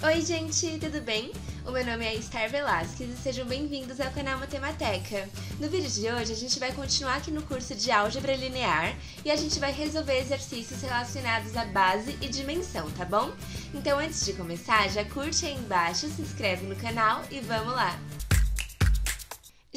Oi, gente, tudo bem? O meu nome é Esther Velasquez e sejam bem-vindos ao canal Matemateca. No vídeo de hoje, a gente vai continuar aqui no curso de Álgebra Linear e a gente vai resolver exercícios relacionados à base e dimensão, tá bom? Então, antes de começar, já curte aí embaixo, se inscreve no canal e vamos lá!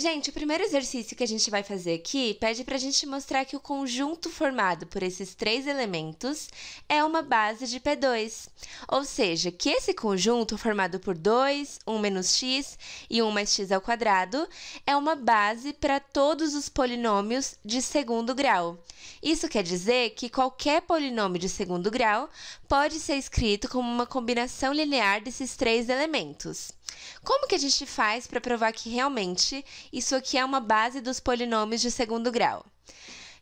Gente, o primeiro exercício que a gente vai fazer aqui pede para a gente mostrar que o conjunto formado por esses três elementos é uma base de P2. Ou seja, que esse conjunto formado por 2, 1 menos x e 1 mais x ao quadrado é uma base para todos os polinômios de segundo grau. Isso quer dizer que qualquer polinômio de segundo grau pode ser escrito como uma combinação linear desses três elementos. Como que a gente faz para provar que realmente isso aqui é uma base dos polinômios de segundo grau?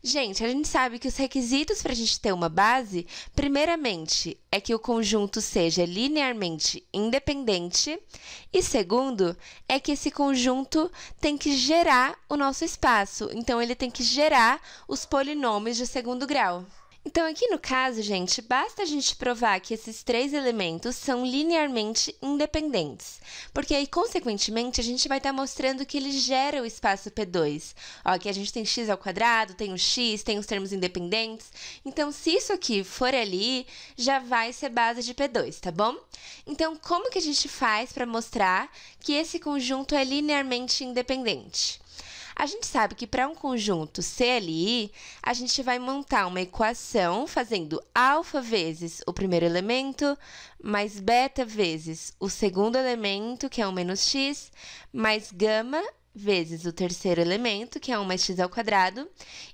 Gente, a gente sabe que os requisitos para a gente ter uma base, primeiramente, é que o conjunto seja linearmente independente, e segundo, é que esse conjunto tem que gerar o nosso espaço, então ele tem que gerar os polinômios de segundo grau. Então, aqui no caso, gente, basta a gente provar que esses três elementos são linearmente independentes, porque aí, consequentemente, a gente vai estar tá mostrando que eles geram o espaço P2. Ó, aqui a gente tem x ao quadrado, tem o x, tem os termos independentes. Então, se isso aqui for ali, já vai ser base de P2, tá bom? Então, como que a gente faz para mostrar que esse conjunto é linearmente independente? A gente sabe que para um conjunto CLI, a gente vai montar uma equação fazendo alfa vezes o primeiro elemento, mais beta vezes o segundo elemento, que é o menos x, mais gama vezes o terceiro elemento, que é 1 mais x ao quadrado,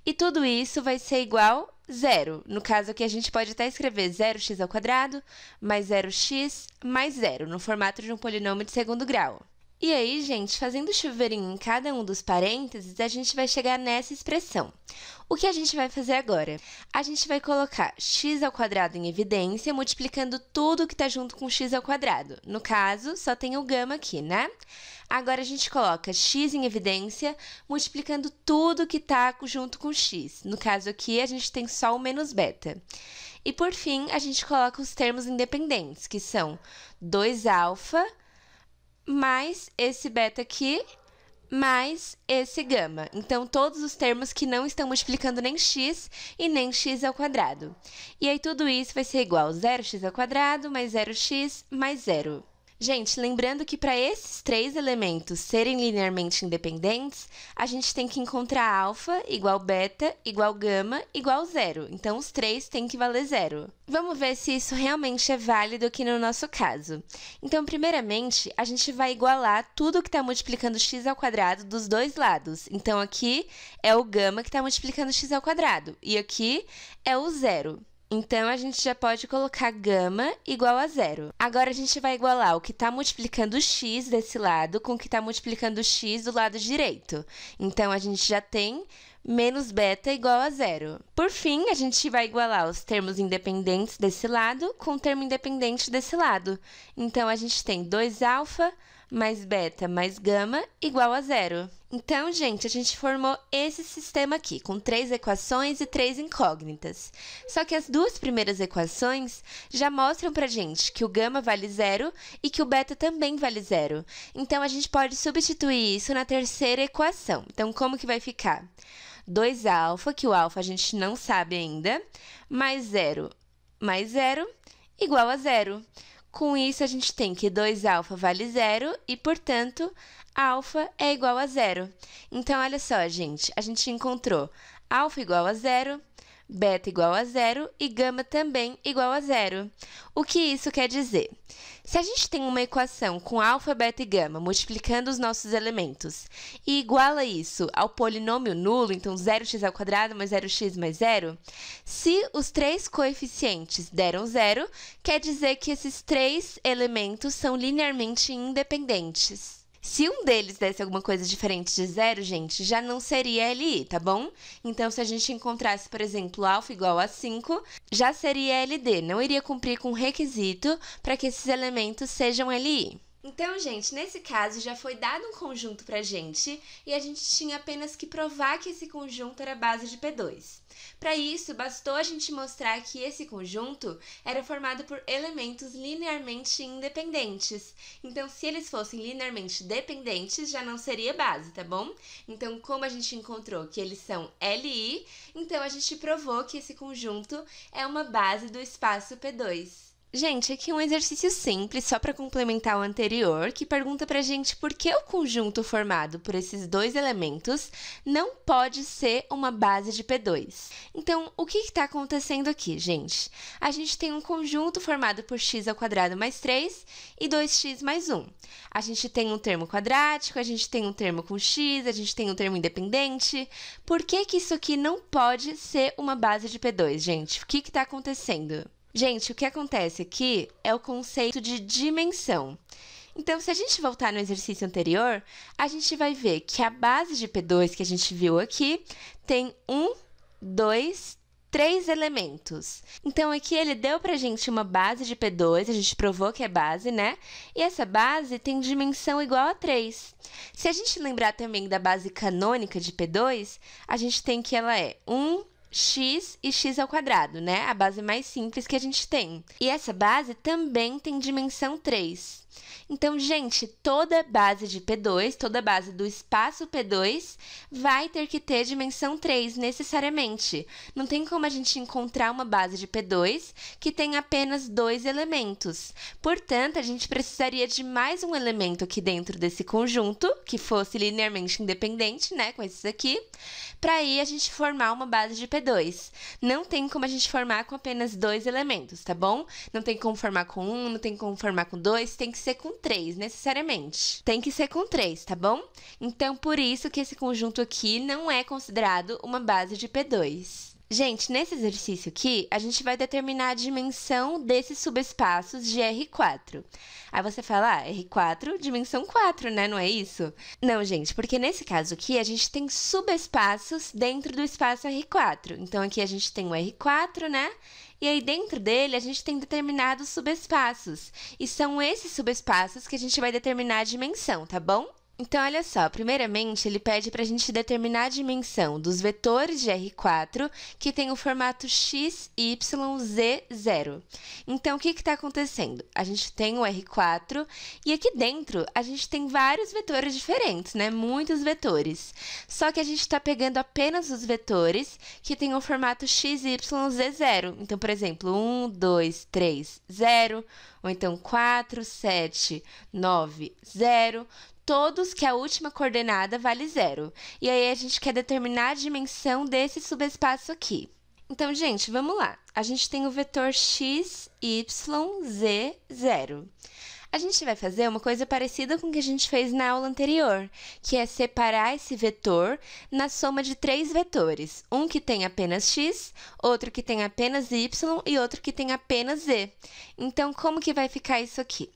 e tudo isso vai ser igual zero. No caso aqui, a gente pode até escrever 0x ao quadrado mais 0x mais zero, no formato de um polinômio de segundo grau. E aí, gente, fazendo chuveirinho em cada um dos parênteses, a gente vai chegar nessa expressão. O que a gente vai fazer agora? A gente vai colocar x ao quadrado em evidência, multiplicando tudo que está junto com x ao quadrado. No caso, só tem o gama aqui, né? Agora a gente coloca x em evidência, multiplicando tudo que está junto com x. No caso aqui, a gente tem só o menos beta. E por fim, a gente coloca os termos independentes, que são 2 alfa mais esse beta aqui, mais esse gama. Então, todos os termos que não estão multiplicando nem x e nem x ao quadrado. E aí, tudo isso vai ser igual a 0x ao quadrado mais 0x mais 0. Gente, lembrando que para esses três elementos serem linearmente independentes, a gente tem que encontrar alfa igual beta igual gama igual zero. Então, os três têm que valer zero. Vamos ver se isso realmente é válido aqui no nosso caso. Então, primeiramente, a gente vai igualar tudo que está multiplicando x ao quadrado dos dois lados. Então, aqui é o gama que está multiplicando x ao quadrado e aqui é o zero. Então, a gente já pode colocar gama igual a zero. Agora, a gente vai igualar o que está multiplicando x desse lado com o que está multiplicando x do lado direito. Então, a gente já tem menos beta igual a zero. Por fim, a gente vai igualar os termos independentes desse lado com o termo independente desse lado. Então, a gente tem 2 alfa mais beta mais gama igual a zero. Então, gente, a gente formou esse sistema aqui, com três equações e três incógnitas. Só que as duas primeiras equações já mostram a gente que o gama vale zero e que o beta também vale zero. Então, a gente pode substituir isso na terceira equação. Então, como que vai ficar? 2 alfa, que o alfa a gente não sabe ainda, mais zero mais zero igual a zero. Com isso, a gente tem que 2 alfa vale zero e, portanto, alfa é igual a zero. Então, olha só, gente, a gente encontrou alfa igual a zero, beta igual a zero e gama também igual a zero. O que isso quer dizer? Se a gente tem uma equação com alfa, beta e gama multiplicando os nossos elementos e iguala isso ao polinômio nulo, então 0x ao quadrado mais 0x mais 0, se os três coeficientes deram zero, quer dizer que esses três elementos são linearmente independentes. Se um deles desse alguma coisa diferente de zero, gente, já não seria LI, tá bom? Então, se a gente encontrasse, por exemplo, alfa igual a 5, já seria LD, não iria cumprir com o requisito para que esses elementos sejam LI. Então, gente, nesse caso já foi dado um conjunto pra gente e a gente tinha apenas que provar que esse conjunto era base de P2. Para isso, bastou a gente mostrar que esse conjunto era formado por elementos linearmente independentes. Então, se eles fossem linearmente dependentes, já não seria base, tá bom? Então, como a gente encontrou que eles são LI, então a gente provou que esse conjunto é uma base do espaço P2. Gente, aqui um exercício simples, só para complementar o anterior, que pergunta para a gente por que o conjunto formado por esses dois elementos não pode ser uma base de P2. Então, o que está acontecendo aqui, gente? A gente tem um conjunto formado por x ao quadrado mais 3 e 2x mais 1. A gente tem um termo quadrático, a gente tem um termo com x, a gente tem um termo independente. Por que, que isso aqui não pode ser uma base de P2, gente? O que está acontecendo? Gente, o que acontece aqui é o conceito de dimensão. Então, se a gente voltar no exercício anterior, a gente vai ver que a base de P2 que a gente viu aqui tem um, dois, três elementos. Então, aqui ele deu para a gente uma base de P2, a gente provou que é base, né? E essa base tem dimensão igual a 3. Se a gente lembrar também da base canônica de P2, a gente tem que ela é 1, x e x ao quadrado, né? A base mais simples que a gente tem. E essa base também tem dimensão 3. Então, gente, toda base de P2, toda base do espaço P2 vai ter que ter dimensão 3 necessariamente. Não tem como a gente encontrar uma base de P2 que tem apenas dois elementos. Portanto, a gente precisaria de mais um elemento aqui dentro desse conjunto, que fosse linearmente independente, né, com esses aqui, para aí a gente formar uma base de P2. Não tem como a gente formar com apenas dois elementos, tá bom? Não tem como formar com um, não tem como formar com dois, tem que ser com 3, necessariamente. Tem que ser com 3, tá bom? Então, por isso que esse conjunto aqui não é considerado uma base de P2. Gente, nesse exercício aqui, a gente vai determinar a dimensão desses subespaços de R4. Aí você fala, ah, R4, dimensão 4, né? Não é isso? Não, gente, porque nesse caso aqui, a gente tem subespaços dentro do espaço R4. Então, aqui a gente tem o R4, né? E aí, dentro dele, a gente tem determinados subespaços. E são esses subespaços que a gente vai determinar a dimensão, tá bom? Então, olha só, primeiramente ele pede para a gente determinar a dimensão dos vetores de R4 que tem o formato x, y, z, zero. Então, o que está acontecendo? A gente tem o R4 e aqui dentro a gente tem vários vetores diferentes, né? Muitos vetores. Só que a gente está pegando apenas os vetores que tem o formato x, y, z, zero. Então, por exemplo, 1, 2, 3, 0, ou então 4, 7, 9, 0 todos que a última coordenada vale zero. E aí a gente quer determinar a dimensão desse subespaço aqui. Então, gente, vamos lá. A gente tem o vetor x, y, z, zero. A gente vai fazer uma coisa parecida com o que a gente fez na aula anterior, que é separar esse vetor na soma de três vetores, um que tem apenas x, outro que tem apenas y e outro que tem apenas z. Então, como que vai ficar isso aqui?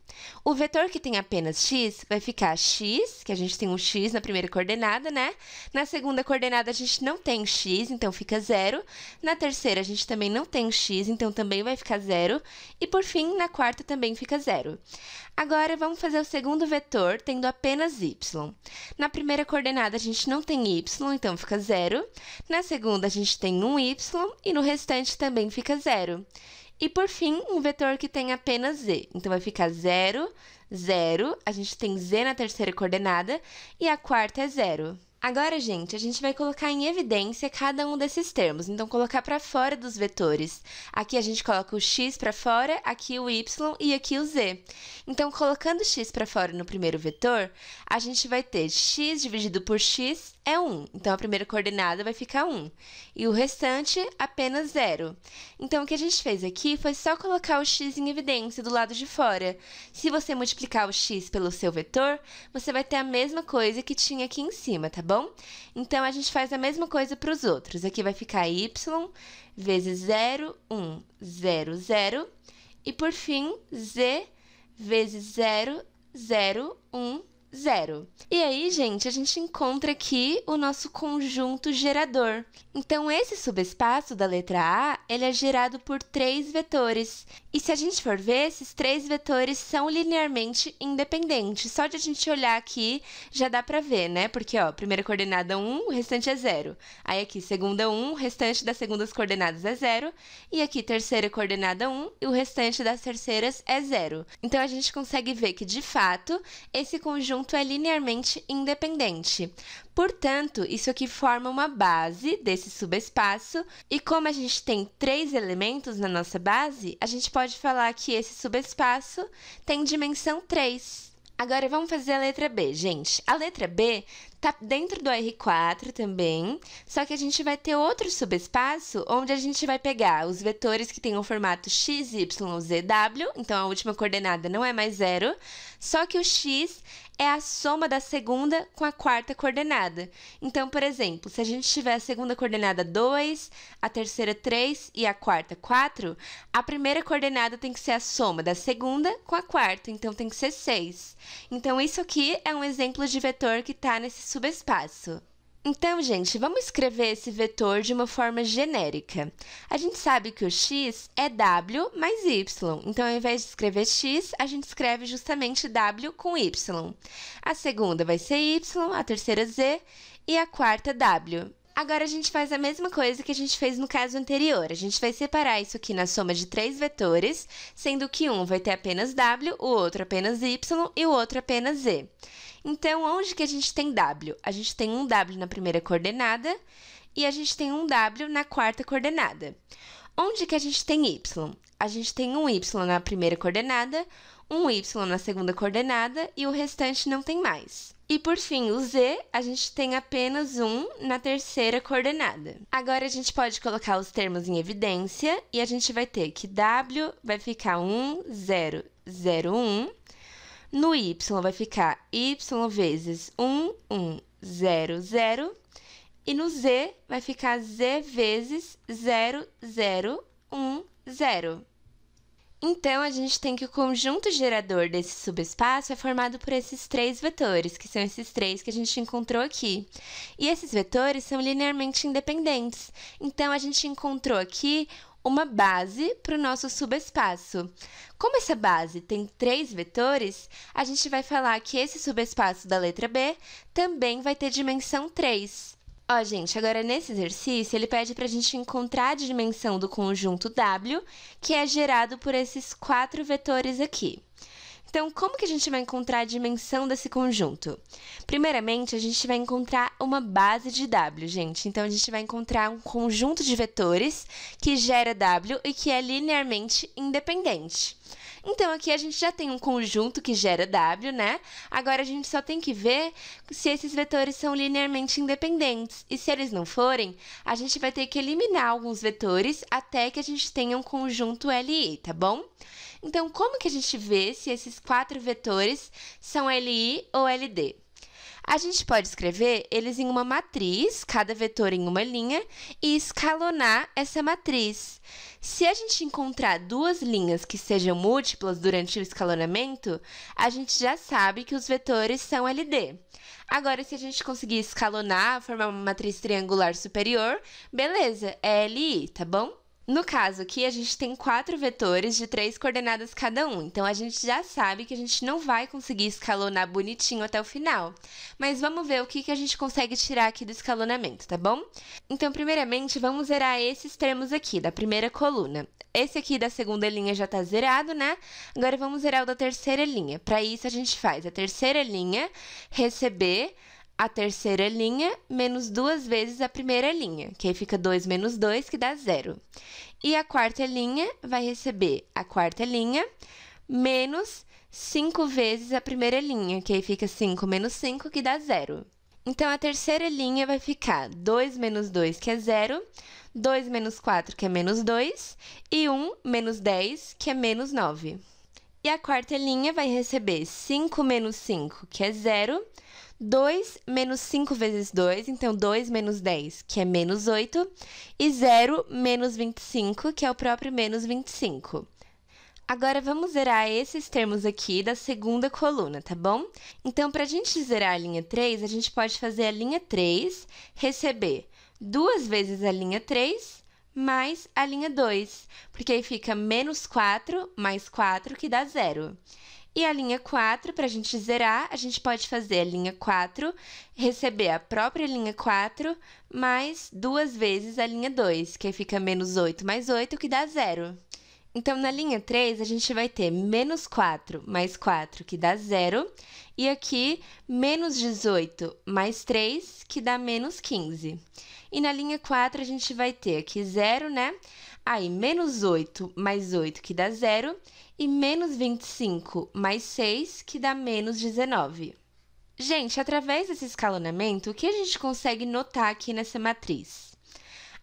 O vetor que tem apenas x vai ficar x, que a gente tem um x na primeira coordenada, né? Na segunda coordenada a gente não tem x, então fica zero. Na terceira a gente também não tem x, então também vai ficar zero. E por fim, na quarta também fica zero. Agora vamos fazer o segundo vetor tendo apenas y. Na primeira coordenada a gente não tem y, então fica zero. Na segunda a gente tem um y e no restante também fica zero. E por fim, um vetor que tem apenas z. Então vai ficar zero, zero. a gente tem z na terceira coordenada e a quarta é zero. Agora, gente, a gente vai colocar em evidência cada um desses termos, então colocar para fora dos vetores. Aqui a gente coloca o x para fora, aqui o y e aqui o z. Então, colocando x para fora no primeiro vetor, a gente vai ter x dividido por x é 1. Então, a primeira coordenada vai ficar 1. E o restante, apenas 0. Então, o que a gente fez aqui foi só colocar o x em evidência do lado de fora. Se você multiplicar o x pelo seu vetor, você vai ter a mesma coisa que tinha aqui em cima, tá bom? Então, a gente faz a mesma coisa para os outros. Aqui vai ficar y vezes 0, 1, 0, 0. E, por fim, z vezes 0, 0, 1, zero. E aí, gente, a gente encontra aqui o nosso conjunto gerador. Então, esse subespaço da letra A, ele é gerado por três vetores. E se a gente for ver, esses três vetores são linearmente independentes. Só de a gente olhar aqui, já dá para ver, né? Porque, ó, primeira coordenada 1, o restante é zero. Aí aqui, segunda 1, o restante das segundas coordenadas é zero. E aqui, terceira coordenada 1, e o restante das terceiras é zero. Então, a gente consegue ver que, de fato, esse conjunto é linearmente independente. Portanto, isso aqui forma uma base desse subespaço, e como a gente tem três elementos na nossa base, a gente pode falar que esse subespaço tem dimensão 3. Agora vamos fazer a letra B, gente. A letra B Tá dentro do R4 também, só que a gente vai ter outro subespaço onde a gente vai pegar os vetores que têm o formato x, y, z, w, então a última coordenada não é mais zero, só que o x é a soma da segunda com a quarta coordenada. Então, por exemplo, se a gente tiver a segunda coordenada 2, a terceira 3 e a quarta 4, a primeira coordenada tem que ser a soma da segunda com a quarta, então tem que ser 6. Então, isso aqui é um exemplo de vetor que está nesse subespaço. Então, gente, vamos escrever esse vetor de uma forma genérica. A gente sabe que o x é w mais y, então ao invés de escrever x, a gente escreve justamente w com y. A segunda vai ser y, a terceira z e a quarta w. Agora a gente faz a mesma coisa que a gente fez no caso anterior. A gente vai separar isso aqui na soma de três vetores, sendo que um vai ter apenas w, o outro apenas y e o outro apenas z. Então, onde que a gente tem W? A gente tem um W na primeira coordenada e a gente tem um W na quarta coordenada. Onde que a gente tem Y? A gente tem um Y na primeira coordenada, um Y na segunda coordenada e o restante não tem mais. E por fim, o Z, a gente tem apenas um na terceira coordenada. Agora a gente pode colocar os termos em evidência e a gente vai ter que W vai ficar 1, 0, 0, 1 no y vai ficar y vezes 1, 1, 0, 0. E no z vai ficar z vezes 0, 0, 1, 0. Então, a gente tem que o conjunto gerador desse subespaço é formado por esses três vetores, que são esses três que a gente encontrou aqui. E esses vetores são linearmente independentes. Então, a gente encontrou aqui uma base para o nosso subespaço. Como essa base tem três vetores, a gente vai falar que esse subespaço da letra B também vai ter dimensão 3. Ó, gente, agora nesse exercício, ele pede para a gente encontrar a dimensão do conjunto W, que é gerado por esses quatro vetores aqui. Então, como que a gente vai encontrar a dimensão desse conjunto? Primeiramente, a gente vai encontrar uma base de W, gente. Então, a gente vai encontrar um conjunto de vetores que gera W e que é linearmente independente. Então, aqui a gente já tem um conjunto que gera W, né? Agora, a gente só tem que ver se esses vetores são linearmente independentes. E se eles não forem, a gente vai ter que eliminar alguns vetores até que a gente tenha um conjunto LI, tá bom? Então, como que a gente vê se esses quatro vetores são LI ou LD? A gente pode escrever eles em uma matriz, cada vetor em uma linha, e escalonar essa matriz. Se a gente encontrar duas linhas que sejam múltiplas durante o escalonamento, a gente já sabe que os vetores são LD. Agora, se a gente conseguir escalonar, formar uma matriz triangular superior, beleza, é LI, tá bom? No caso aqui, a gente tem quatro vetores de três coordenadas cada um, então a gente já sabe que a gente não vai conseguir escalonar bonitinho até o final. Mas vamos ver o que, que a gente consegue tirar aqui do escalonamento, tá bom? Então, primeiramente, vamos zerar esses termos aqui, da primeira coluna. Esse aqui da segunda linha já está zerado, né? Agora vamos zerar o da terceira linha. Para isso, a gente faz a terceira linha, receber a terceira linha menos duas vezes a primeira linha, que aí fica 2 menos 2, que dá zero. E a quarta linha vai receber a quarta linha menos 5 vezes a primeira linha, que aí fica 5 menos 5, que dá zero. Então, a terceira linha vai ficar 2 menos 2, que é zero, 2 menos 4, que é menos 2, e 1 menos 10, que é menos 9. E a quarta linha vai receber 5 menos 5, que é 0. 2 menos 5 vezes 2, então 2 menos 10, que é menos 8. E 0 menos 25, que é o próprio menos 25. Agora, vamos zerar esses termos aqui da segunda coluna, tá bom? Então, para a gente zerar a linha 3, a gente pode fazer a linha 3 receber 2 vezes a linha 3 mais a linha 2, porque aí fica menos 4 mais 4, que dá zero. E a linha 4, para a gente zerar, a gente pode fazer a linha 4, receber a própria linha 4, mais duas vezes a linha 2, que aí fica menos 8 mais 8, que dá zero. Então, na linha 3, a gente vai ter menos 4 mais 4, que dá 0. E aqui, menos 18 mais 3, que dá menos 15. E na linha 4, a gente vai ter aqui 0, né? Aí, menos 8 mais 8, que dá 0. E menos 25 mais 6, que dá menos 19. Gente, através desse escalonamento, o que a gente consegue notar aqui nessa matriz?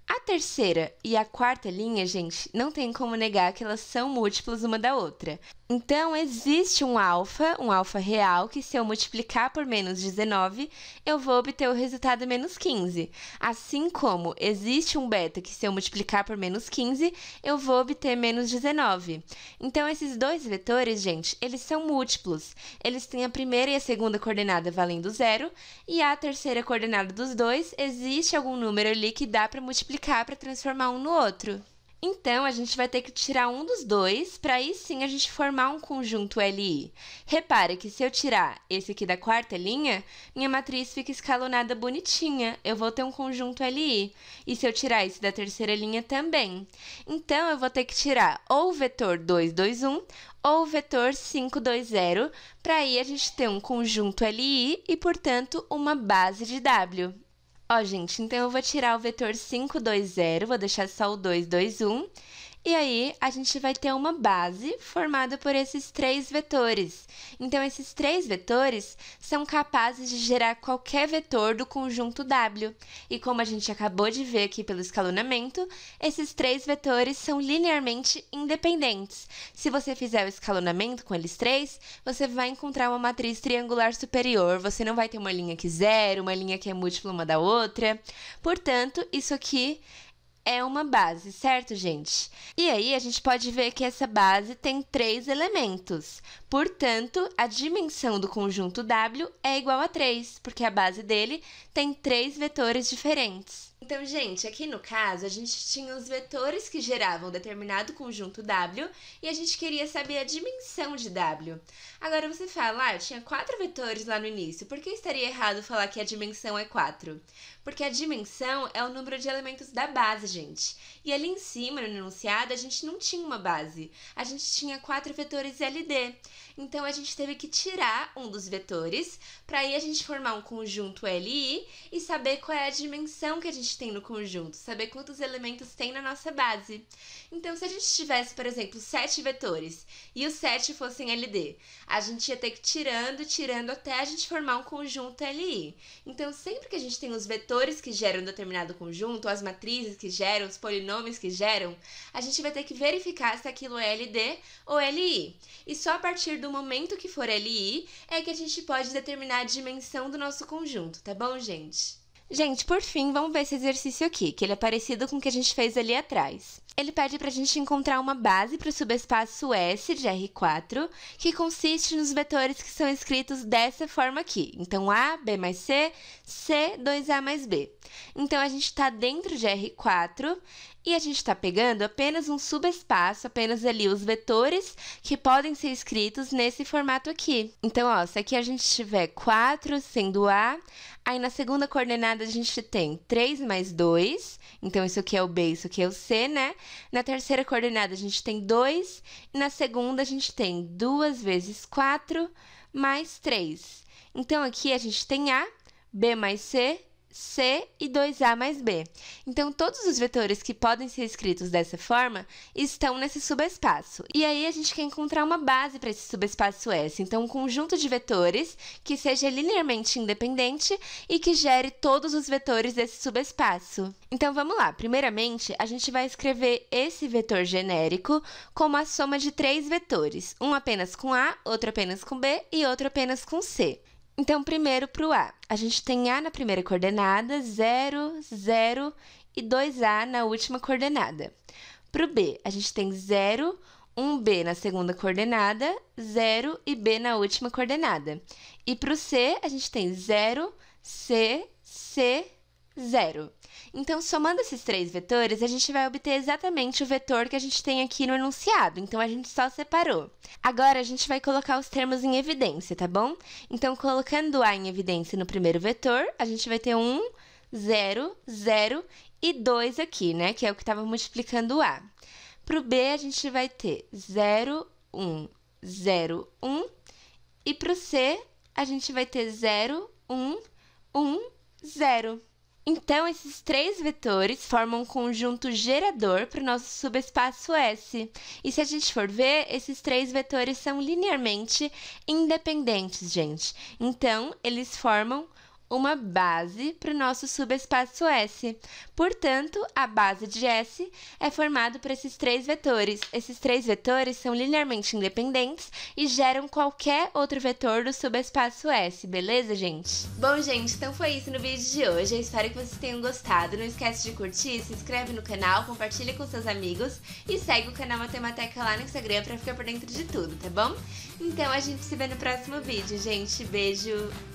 A terceira e a quarta linha, gente, não tem como negar que elas são múltiplas uma da outra. Então, existe um alfa, um alfa real, que se eu multiplicar por menos 19, eu vou obter o resultado menos 15. Assim como existe um beta, que se eu multiplicar por menos 15, eu vou obter menos 19. Então, esses dois vetores, gente, eles são múltiplos. Eles têm a primeira e a segunda coordenada valendo zero, e a terceira coordenada dos dois, existe algum número ali que dá para multiplicar para transformar um no outro. Então, a gente vai ter que tirar um dos dois para aí sim a gente formar um conjunto LI. Repara que se eu tirar esse aqui da quarta linha, minha matriz fica escalonada bonitinha. Eu vou ter um conjunto LI. E se eu tirar esse da terceira linha também. Então, eu vou ter que tirar ou o vetor 2, 2, 1 ou o vetor 5, 2, 0 para aí a gente ter um conjunto LI e, portanto, uma base de W. Ó, gente, então eu vou tirar o vetor 5, 2, 0, vou deixar só o 2, 2, 1. E aí, a gente vai ter uma base formada por esses três vetores. Então, esses três vetores são capazes de gerar qualquer vetor do conjunto W. E como a gente acabou de ver aqui pelo escalonamento, esses três vetores são linearmente independentes. Se você fizer o escalonamento com eles três, você vai encontrar uma matriz triangular superior. Você não vai ter uma linha que é zero, uma linha que é múltipla uma da outra. Portanto, isso aqui é uma base, certo, gente? E aí a gente pode ver que essa base tem três elementos. Portanto, a dimensão do conjunto W é igual a 3, porque a base dele tem três vetores diferentes. Então, gente, aqui no caso, a gente tinha os vetores que geravam determinado conjunto W e a gente queria saber a dimensão de W. Agora você fala, ah, eu tinha quatro vetores lá no início, por que estaria errado falar que a dimensão é 4? Porque a dimensão é o número de elementos da base, gente. E ali em cima, no enunciado, a gente não tinha uma base. A gente tinha quatro vetores LD. Então, a gente teve que tirar um dos vetores para aí a gente formar um conjunto LI e saber qual é a dimensão que a gente gente tem no conjunto, saber quantos elementos tem na nossa base. Então, se a gente tivesse, por exemplo, sete vetores e os sete fossem LD, a gente ia ter que ir tirando, tirando até a gente formar um conjunto LI. Então, sempre que a gente tem os vetores que geram um determinado conjunto, as matrizes que geram, os polinômios que geram, a gente vai ter que verificar se aquilo é LD ou LI. E só a partir do momento que for LI é que a gente pode determinar a dimensão do nosso conjunto, tá bom, gente? Gente, por fim, vamos ver esse exercício aqui, que ele é parecido com o que a gente fez ali atrás ele pede para a gente encontrar uma base para o subespaço S de R4, que consiste nos vetores que são escritos dessa forma aqui. Então, A, B mais C, C, 2A mais B. Então, a gente está dentro de R4 e a gente está pegando apenas um subespaço, apenas ali os vetores que podem ser escritos nesse formato aqui. Então, ó, se aqui a gente tiver 4 sendo A, aí na segunda coordenada a gente tem 3 mais 2, então, isso aqui é o B, isso aqui é o C, né? Na terceira coordenada, a gente tem 2. E na segunda, a gente tem 2 vezes 4 mais 3. Então, aqui a gente tem A, B mais C C e 2A mais B. Então, todos os vetores que podem ser escritos dessa forma estão nesse subespaço. E aí, a gente quer encontrar uma base para esse subespaço S. Então, um conjunto de vetores que seja linearmente independente e que gere todos os vetores desse subespaço. Então, vamos lá. Primeiramente, a gente vai escrever esse vetor genérico como a soma de três vetores. Um apenas com A, outro apenas com B e outro apenas com C. Então, primeiro para o A. A gente tem A na primeira coordenada, 0, 0 e 2A na última coordenada. Para o B, a gente tem 0, 1B na segunda coordenada, 0 e B na última coordenada. E para o C, a gente tem 0, C, C zero. Então, somando esses três vetores, a gente vai obter exatamente o vetor que a gente tem aqui no enunciado. Então, a gente só separou. Agora, a gente vai colocar os termos em evidência, tá bom? Então, colocando A em evidência no primeiro vetor, a gente vai ter um, zero, zero e dois aqui, né? Que é o que estava multiplicando A. Para o B, a gente vai ter zero, um, zero, um. E para o C, a gente vai ter zero, um, um, zero. Então, esses três vetores formam um conjunto gerador para o nosso subespaço S. E se a gente for ver, esses três vetores são linearmente independentes, gente. Então, eles formam uma base para o nosso subespaço S. Portanto, a base de S é formada por esses três vetores. Esses três vetores são linearmente independentes e geram qualquer outro vetor do subespaço S, beleza, gente? Bom, gente, então foi isso no vídeo de hoje. Eu espero que vocês tenham gostado. Não esquece de curtir, se inscreve no canal, compartilha com seus amigos e segue o canal Matemateca lá no Instagram para ficar por dentro de tudo, tá bom? Então a gente se vê no próximo vídeo, gente. Beijo!